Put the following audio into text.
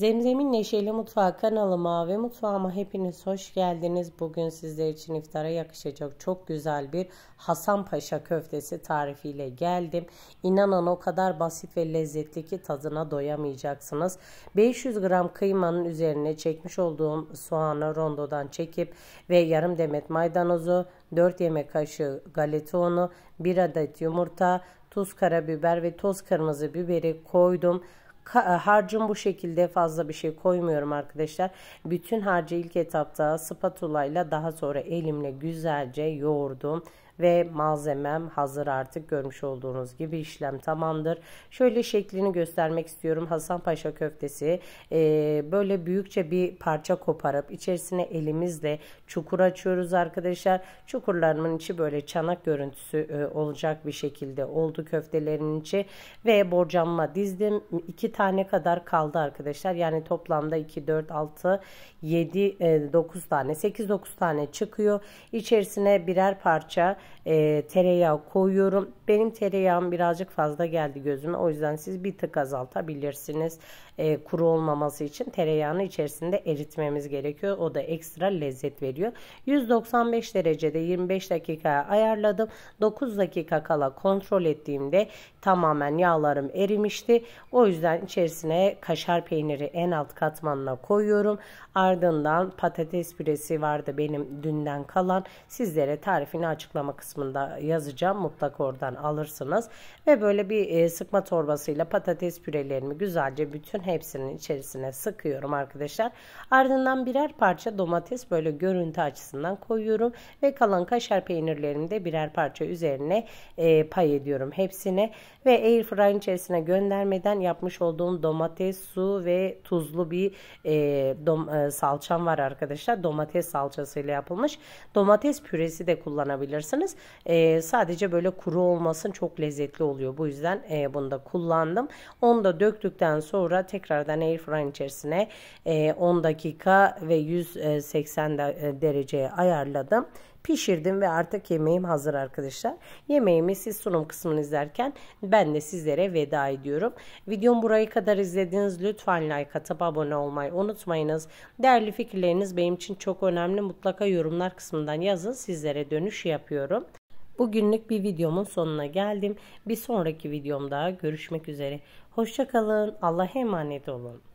Zemzem'in Neşeli Mutfağı kanalıma ve mutfağıma hepiniz hoş geldiniz. Bugün sizler için iftara yakışacak çok güzel bir Hasan Paşa köftesi tarifiyle geldim. İnanın o kadar basit ve lezzetli ki tadına doyamayacaksınız. 500 gram kıymanın üzerine çekmiş olduğum soğanı rondodan çekip ve yarım demet maydanozu, 4 yemek kaşığı galeta unu, 1 adet yumurta, tuz, karabiber ve toz kırmızı biberi koydum. E, harcım bu şekilde fazla bir şey koymuyorum arkadaşlar. Bütün harcı ilk etapta spatula ile daha sonra elimle güzelce yoğurdum ve malzemem hazır artık görmüş olduğunuz gibi işlem tamamdır. Şöyle şeklini göstermek istiyorum. Hasan Paşa köftesi e, böyle büyükçe bir parça koparıp içerisine elimizle çukur açıyoruz arkadaşlar. Çukurlarımın içi böyle çanak görüntüsü e, olacak bir şekilde oldu köftelerin içi ve borcamma dizdim. iki tane kadar kaldı arkadaşlar. Yani toplamda 2, 4, 6, 7, 9 tane 8-9 tane çıkıyor. içerisine birer parça e, tereyağı koyuyorum benim tereyağım birazcık fazla geldi gözüme. O yüzden siz bir tık azaltabilirsiniz. E, kuru olmaması için tereyağını içerisinde eritmemiz gerekiyor. O da ekstra lezzet veriyor. 195 derecede 25 dakikaya ayarladım. 9 dakika kala kontrol ettiğimde tamamen yağlarım erimişti. O yüzden içerisine kaşar peyniri en alt katmanına koyuyorum. Ardından patates püresi vardı benim dünden kalan. Sizlere tarifini açıklama kısmında yazacağım. Mutlaka oradan alırsınız. Ve böyle bir e, sıkma torbasıyla patates pürelerimi güzelce bütün hepsinin içerisine sıkıyorum arkadaşlar. Ardından birer parça domates böyle görüntü açısından koyuyorum. Ve kalan kaşar peynirlerimi de birer parça üzerine e, pay ediyorum hepsine. Ve air fryer içerisine göndermeden yapmış olduğum domates, su ve tuzlu bir e, e, salçam var arkadaşlar. Domates salçasıyla yapılmış. Domates püresi de kullanabilirsiniz. sadece böyle kuru olma olmasın çok lezzetli oluyor. Bu yüzden e, bunu da kullandım. Onu da döktükten sonra tekrardan airfryer içerisine e, 10 dakika ve 180 e, e, dereceye ayarladım pişirdim ve artık yemeğim hazır arkadaşlar. Yemeğimi siz sunum kısmını izlerken ben de sizlere veda ediyorum. Videom burayı kadar izlediniz. Lütfen like atıp abone olmayı unutmayınız. Değerli fikirleriniz benim için çok önemli. Mutlaka yorumlar kısmından yazın. Sizlere dönüş yapıyorum. Bugünlük bir videomun sonuna geldim. Bir sonraki videomda görüşmek üzere. Hoşçakalın. Allah'a emanet olun.